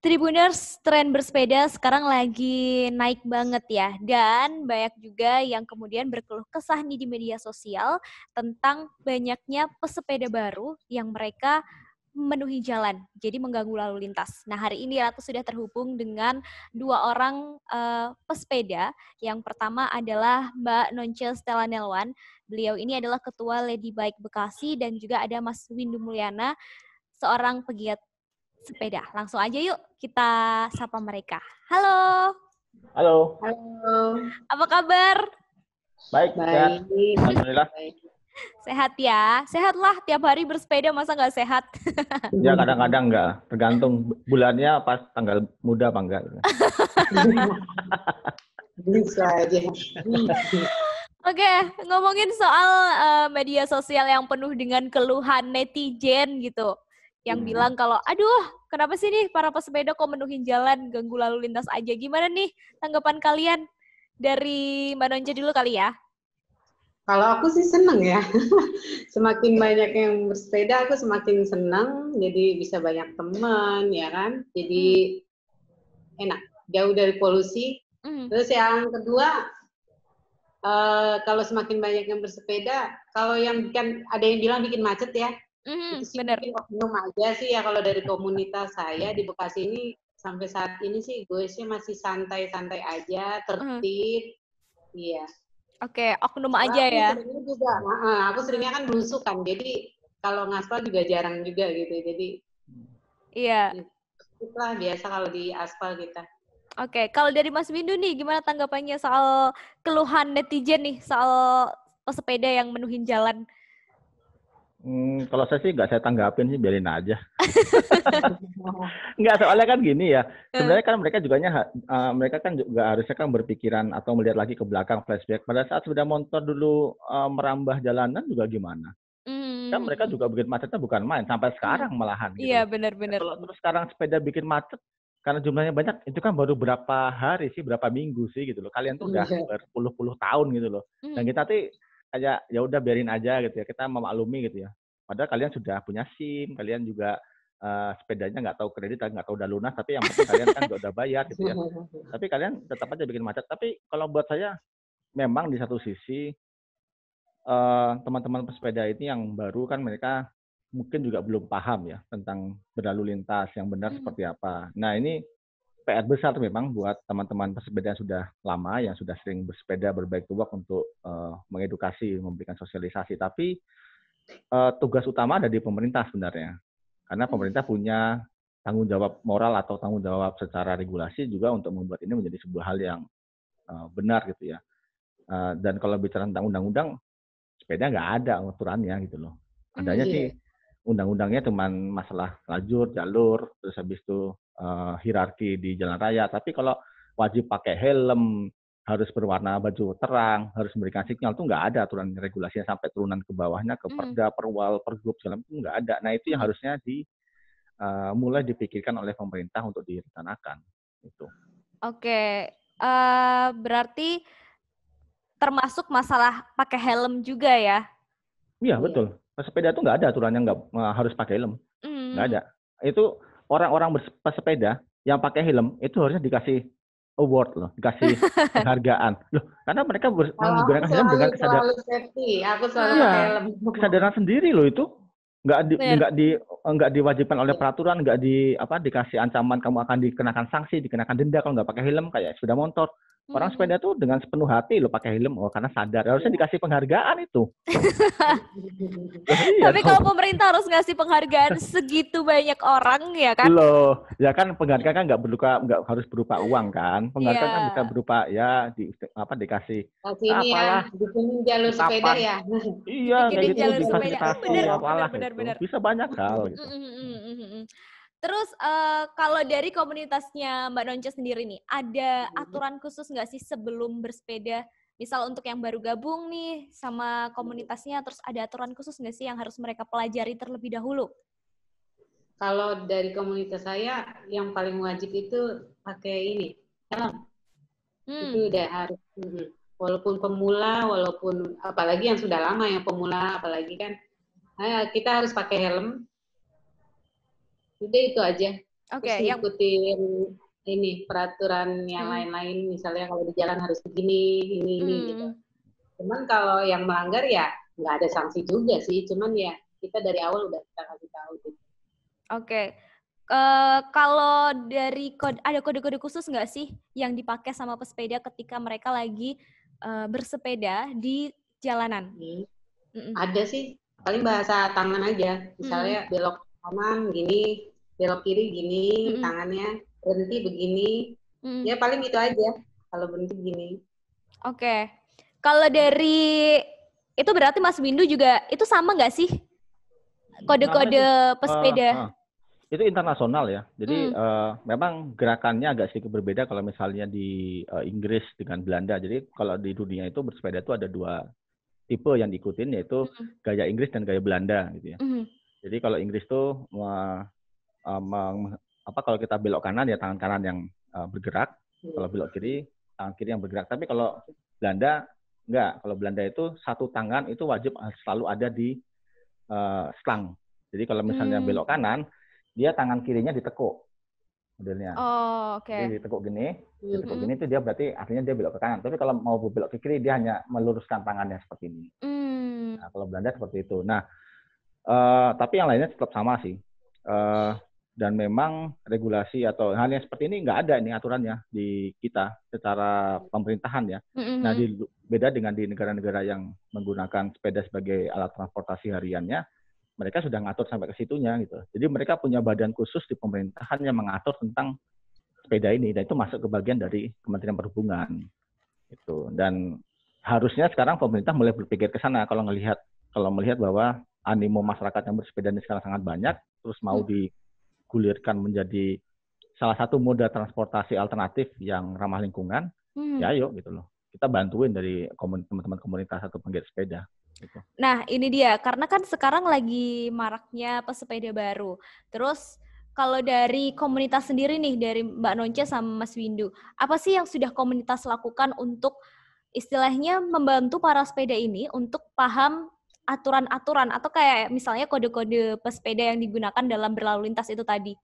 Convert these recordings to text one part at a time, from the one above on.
Tribuners tren bersepeda sekarang lagi naik banget ya dan banyak juga yang kemudian berkeluh kesah nih di media sosial tentang banyaknya pesepeda baru yang mereka memenuhi jalan, jadi mengganggu lalu lintas. Nah hari ini Ratu sudah terhubung dengan dua orang uh, pesepeda. Yang pertama adalah Mbak Nonce Stella Nelwan. Beliau ini adalah Ketua Lady Bike Bekasi dan juga ada Mas Windu Mulyana, seorang pegiat sepeda. Langsung aja yuk kita sapa mereka. Halo. Halo. Halo. Apa kabar? Baik, baik. Sehat. Alhamdulillah. Sehat ya. Sehatlah tiap hari bersepeda masa nggak sehat? ya kadang-kadang nggak. Tergantung bulannya pas tanggal muda apa enggak. Bisa aja. Oke, ngomongin soal uh, media sosial yang penuh dengan keluhan netizen gitu yang hmm. bilang kalau aduh kenapa sih nih para pesepeda kok menuhin jalan ganggu lalu lintas aja gimana nih tanggapan kalian dari mbak Nonja dulu kali ya kalau aku sih seneng ya semakin banyak yang bersepeda aku semakin seneng jadi bisa banyak teman ya kan jadi hmm. enak jauh dari polusi hmm. terus yang kedua uh, kalau semakin banyak yang bersepeda kalau yang bikin ada yang bilang bikin macet ya Mm, itu mhm, sih oknum aja sih ya kalau dari komunitas saya di Bekasi ini sampai saat ini sih gue sih masih santai-santai aja, mhm. tertib. Mm. Iya. Oke, okay, oknum aja aku ya. Seringnya juga, nah, aku seringnya kan belusukan, jadi kalau ngaspal juga jarang juga gitu, jadi. Iya. Yeah. Lah biasa kalau di aspal kita. Oke, okay. kalau dari Mas Windu nih, gimana tanggapannya soal keluhan netizen nih soal pesepeda yang menuhin jalan? Hmm, kalau saya sih nggak saya tanggapin sih biarin aja. nggak soalnya kan gini ya. Eh. Sebenarnya kan mereka juga uh, mereka kan juga harusnya kan berpikiran atau melihat lagi ke belakang flashback. Pada saat sepeda motor dulu uh, merambah jalanan juga gimana? Mm. Kan mereka juga bikin macetnya bukan main sampai sekarang hmm. malahan. Gitu. Iya benar-benar. Nah, kalau terus sekarang sepeda bikin macet karena jumlahnya banyak itu kan baru berapa hari sih berapa minggu sih gitu loh kalian tuh udah iya. berpuluh-puluh tahun gitu loh dan hmm. kita tuh kayak ya udah biarin aja gitu ya kita memaklumi gitu ya padahal kalian sudah punya sim kalian juga uh, sepedanya nggak tahu kredit nggak tahu udah lunas tapi yang penting kalian kan udah bayar gitu ya tapi kalian tetap aja bikin macet tapi kalau buat saya memang di satu sisi teman eh, teman-teman pesepeda ini yang baru kan mereka mungkin juga belum paham ya tentang berlalu lintas yang benar hmm. seperti apa. Nah ini PR besar memang buat teman-teman pesepeda yang sudah lama, yang sudah sering bersepeda berbaik work untuk uh, mengedukasi, memberikan sosialisasi. Tapi uh, tugas utama ada di pemerintah sebenarnya, karena hmm. pemerintah punya tanggung jawab moral atau tanggung jawab secara regulasi juga untuk membuat ini menjadi sebuah hal yang uh, benar gitu ya. Uh, dan kalau bicara tentang undang-undang, sepeda nggak ada aturannya gitu loh. Hmm, Adanya yeah. sih undang-undangnya cuma masalah lajur, jalur, terus habis itu uh, hierarki di jalan raya. Tapi kalau wajib pakai helm, harus berwarna baju terang, harus memberikan sinyal itu nggak ada aturan regulasinya sampai turunan ke bawahnya ke hmm. perda, perwal, pergub segala itu nggak ada. Nah itu yang hmm. harusnya di uh, mulai dipikirkan oleh pemerintah untuk direncanakan itu. Oke, uh, berarti termasuk masalah pakai helm juga ya? Iya, iya. betul. Sepeda itu nggak ada aturannya nggak uh, harus pakai helm, hmm. nggak mm. ada. Itu orang-orang bersepeda yang pakai helm itu harusnya dikasih award loh, dikasih penghargaan. Loh, karena mereka ber- oh, menggunakan helm dengan kesadaran. Aku selalu ya, helm. Kesadaran sendiri loh itu. Nggak di, enggak nggak di nggak diwajibkan oleh iya. peraturan, nggak di apa dikasih ancaman kamu akan dikenakan sanksi, dikenakan denda kalau nggak pakai helm kayak sepeda motor. Orang sepeda tuh dengan sepenuh hati lo pakai helm oh karena sadar harusnya iya. dikasih penghargaan itu. ya, Tapi kalau pemerintah harus ngasih penghargaan segitu banyak orang ya kan? Loh, ya kan penghargaan kan nggak berupa nggak harus berupa uang kan? Penghargaan yeah. kan iya. bisa berupa ya di apa dikasih Kasih ini ya, apalah, ya, jalur sepeda sepeda ya. Iya, kayak gitu dikasih apalah bener, bener, bener, Bisa banyak hal gitu. Terus uh, kalau dari komunitasnya Mbak Nonce sendiri nih, ada mhm. aturan khusus nggak sih sebelum bersepeda? Misal untuk yang baru gabung nih sama mhm. komunitasnya, terus ada aturan khusus nggak sih yang harus mereka pelajari terlebih dahulu? Kalau dari komunitas saya, yang paling wajib itu pakai ini, helm. Hmm. Itu udah harus. Mhm. Walaupun pemula, walaupun apalagi yang sudah lama yang pemula, apalagi kan, eh, kita harus pakai helm udah itu aja oke okay, yang ikutin ini peraturan yang lain-lain hmm. misalnya kalau di jalan harus begini ini ini gitu cuman kalau yang melanggar ya nggak ada sanksi juga sih cuman ya kita dari awal udah kita kasih tahu oke okay. uh, eh, kalau dari kode ada kode-kode khusus nggak sih yang dipakai sama pesepeda ketika mereka lagi uh, bersepeda di jalanan hmm. Mm -mm. ada sih paling bahasa tangan aja misalnya mm. belok kanan gini belok kiri gini, mm-hmm. tangannya berhenti begini. Mm-hmm. Ya paling itu aja kalau berhenti gini. Oke. Okay. Kalau dari itu berarti Mas Windu juga itu sama nggak sih kode-kode pesepeda? Uh, uh. Itu internasional ya, jadi mm. uh, memang gerakannya agak sedikit berbeda kalau misalnya di uh, Inggris dengan Belanda. Jadi kalau di dunia itu bersepeda itu ada dua tipe yang diikutin yaitu mm. gaya Inggris dan gaya Belanda gitu ya. Mm. Jadi kalau Inggris tuh uh, um, apa kalau kita belok kanan ya tangan kanan yang uh, bergerak, hmm. kalau belok kiri tangan kiri yang bergerak. Tapi kalau Belanda enggak, kalau Belanda itu satu tangan itu wajib selalu ada di uh, selang Jadi kalau misalnya hmm. belok kanan, dia tangan kirinya ditekuk modelnya. Oh, Okay. Jadi ditekuk gini, ditekuk hmm. gini itu dia berarti artinya dia belok ke kanan. Tapi kalau mau belok ke kiri dia hanya meluruskan tangannya seperti ini. Mm. Nah, kalau Belanda seperti itu. Nah, uh, tapi yang lainnya tetap sama sih. Uh, dan memang regulasi atau hal yang seperti ini nggak ada ini aturannya di kita secara pemerintahan ya. Mm-hmm. Nah, di, beda dengan di negara-negara yang menggunakan sepeda sebagai alat transportasi hariannya, mereka sudah ngatur sampai ke situnya gitu. Jadi mereka punya badan khusus di pemerintahan yang mengatur tentang sepeda ini dan itu masuk ke bagian dari Kementerian Perhubungan. Itu dan harusnya sekarang pemerintah mulai berpikir ke sana kalau melihat kalau melihat bahwa animo masyarakat yang bersepeda ini sekarang sangat banyak terus mau mm. di digulirkan menjadi salah satu moda transportasi alternatif yang ramah lingkungan, hmm. ya yuk gitu loh. Kita bantuin dari teman-teman komunitas atau penggiat sepeda. Gitu. Nah ini dia, karena kan sekarang lagi maraknya pesepeda baru. Terus kalau dari komunitas sendiri nih, dari Mbak Nonce sama Mas Windu, apa sih yang sudah komunitas lakukan untuk istilahnya membantu para sepeda ini untuk paham aturan-aturan atau kayak misalnya kode-kode pesepeda yang digunakan dalam berlalu lintas itu tadi?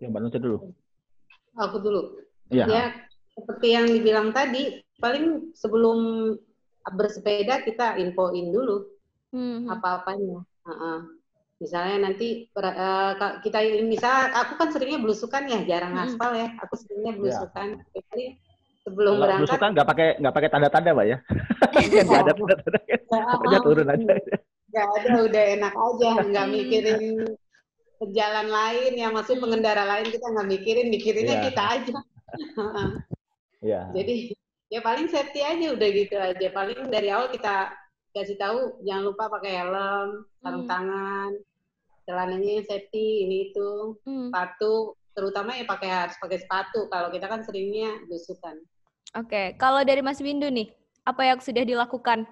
Ya, Mbak Nusa dulu. Aku dulu. Iya. Ya, seperti yang dibilang tadi, paling sebelum bersepeda kita infoin dulu hmm. apa-apanya. Uh-uh. Misalnya nanti uh, kita misal aku kan seringnya belusukan ya, jarang hmm. aspal ya. Aku seringnya iya. belusukan. Ya sebelum Lalu, berangkat belusukan nggak pakai nggak pakai tanda-tanda mbak ya kan nggak ada tanda-tanda kan ada turun aja nggak ada udah enak aja nggak hmm. mikirin jalan lain ya masuk hmm. pengendara lain kita nggak mikirin mikirinnya yeah. kita aja yeah. jadi ya paling safety aja udah gitu aja paling dari awal kita kasih tahu jangan lupa pakai helm sarung hmm. tangan celananya safety ini itu hmm. sepatu terutama ya pakai harus pakai sepatu kalau kita kan seringnya belusukan. Oke, okay. kalau dari Mas Windu nih, apa yang sudah dilakukan?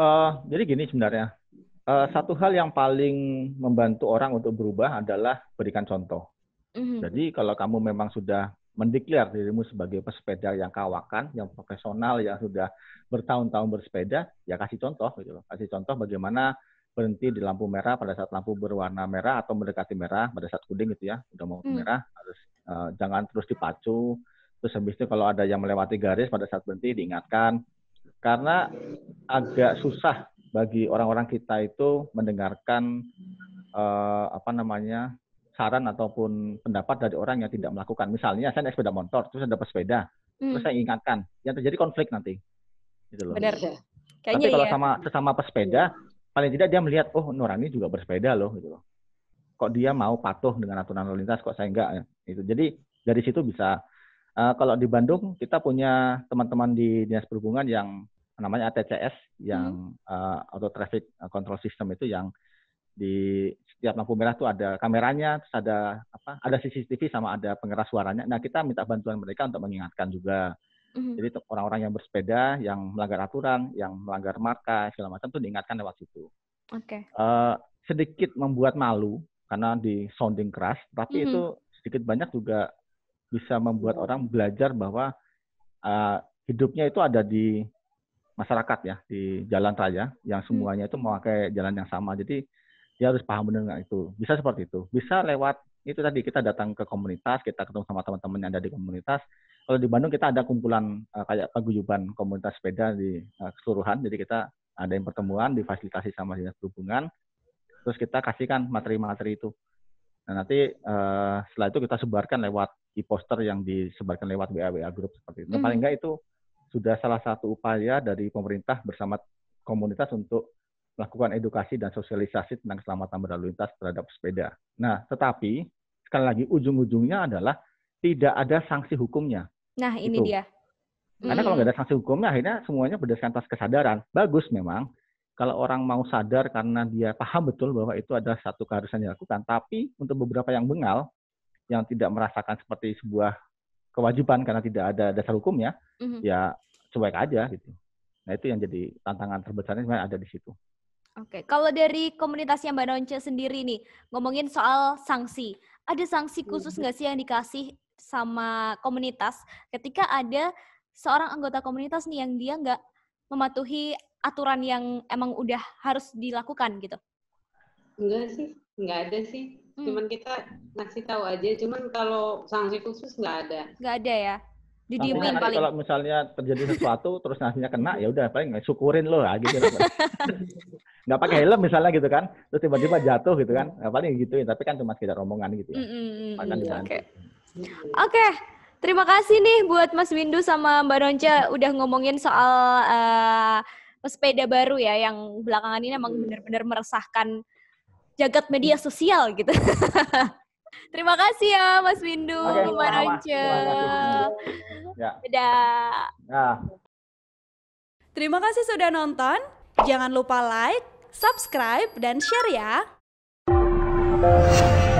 Uh, jadi gini sebenarnya, uh, satu hal yang paling membantu orang untuk berubah adalah berikan contoh. Mm-hmm. Jadi kalau kamu memang sudah mendeklar dirimu sebagai pesepeda yang kawakan, yang profesional, yang sudah bertahun-tahun bersepeda, ya kasih contoh gitu loh. Kasih contoh bagaimana berhenti di lampu merah pada saat lampu berwarna merah atau mendekati merah pada saat kuning gitu ya udah mau hmm. merah harus uh, jangan terus dipacu terus habis itu kalau ada yang melewati garis pada saat berhenti diingatkan karena agak susah bagi orang-orang kita itu mendengarkan uh, apa namanya saran ataupun pendapat dari orang yang tidak melakukan misalnya saya naik sepeda motor terus ada pesepeda hmm. terus saya ingatkan yang terjadi konflik nanti gitu loh. Benar. Kayaknya Tapi kalau ya. sama sesama pesepeda paling tidak dia melihat oh nurani juga bersepeda loh gitu loh kok dia mau patuh dengan aturan lalu lintas kok saya enggak itu jadi dari situ bisa uh, kalau di Bandung kita punya teman-teman di dinas perhubungan yang namanya ATCS yang hmm. uh, auto traffic control system itu yang di setiap lampu merah tuh ada kameranya, terus ada apa? Ada CCTV sama ada pengeras suaranya. Nah, kita minta bantuan mereka untuk mengingatkan juga hmm Jadi orang-orang yang bersepeda, yang melanggar aturan, yang melanggar marka, segala macam itu diingatkan lewat situ. Oke. Okay. Uh, eh, sedikit membuat malu karena di sounding keras, tapi mm-hmm. itu sedikit banyak juga bisa membuat oh. orang belajar bahwa uh, hidupnya itu ada di masyarakat ya di jalan raya yang hmm. semuanya itu memakai jalan yang sama. Jadi dia harus paham benar nggak itu. Bisa seperti itu. Bisa lewat itu tadi kita datang ke komunitas, kita ketemu sama teman-teman yang ada di komunitas, kalau di Bandung kita ada kumpulan uh, kayak paguyuban komunitas sepeda di uh, keseluruhan. Jadi kita ada yang pertemuan difasilitasi sama dinas perhubungan. Terus kita kasihkan materi-materi itu. Nah, nanti uh, setelah itu kita sebarkan lewat e-poster yang disebarkan lewat WA WA grup seperti itu. Hmm. Paling enggak itu sudah salah satu upaya dari pemerintah bersama komunitas untuk melakukan edukasi dan sosialisasi tentang keselamatan berlalu lintas terhadap sepeda. Nah, tetapi sekali lagi ujung-ujungnya adalah tidak ada sanksi hukumnya. Nah, ini gitu. dia. Karena mm. kalau nggak ada hmm. sanksi hukumnya, akhirnya semuanya berdasarkan atas kesadaran. Bagus memang. Kalau orang mau sadar karena dia paham betul bahwa itu ada satu keharusan yang dilakukan. Tapi untuk beberapa yang bengal, yang tidak merasakan seperti sebuah kewajiban karena tidak ada dasar hukumnya, mm-hmm. ya cuek aja gitu. Nah itu yang jadi tantangan terbesarnya sebenarnya ada di situ. Oke, okay. kalau dari komunitas yang Mbak Nonce sendiri nih, ngomongin soal sanksi, ada sanksi hmm. khusus nggak sih yang dikasih sama komunitas ketika ada seorang anggota komunitas nih yang dia nggak mematuhi aturan yang emang udah harus dilakukan gitu? Enggak sih, nggak ada sih. Hmm. Cuman kita ngasih tahu aja. Cuman kalau sanksi khusus nggak ada. Nggak ada ya. Jadi paling. Kalau misalnya terjadi sesuatu terus nasinya kena, ya udah paling syukurin lo lah gitu. nggak pakai helm misalnya gitu kan, terus tiba-tiba jatuh gitu kan, nah, paling gitu. Ya, tapi kan cuma sekedar omongan gitu ya. Mm -mm, Oke, okay. terima kasih nih buat Mas Windu sama Mbak Ronce udah ngomongin soal uh, eh, sepeda baru ya yang belakangan ini emang iya. benar-benar meresahkan jagat media sosial gitu. terima kasih ya Mas Windu, okay, Mbak Ronce. Ya. Dadah. Terima kasih sudah nonton. Jangan lupa like, subscribe, dan share ya.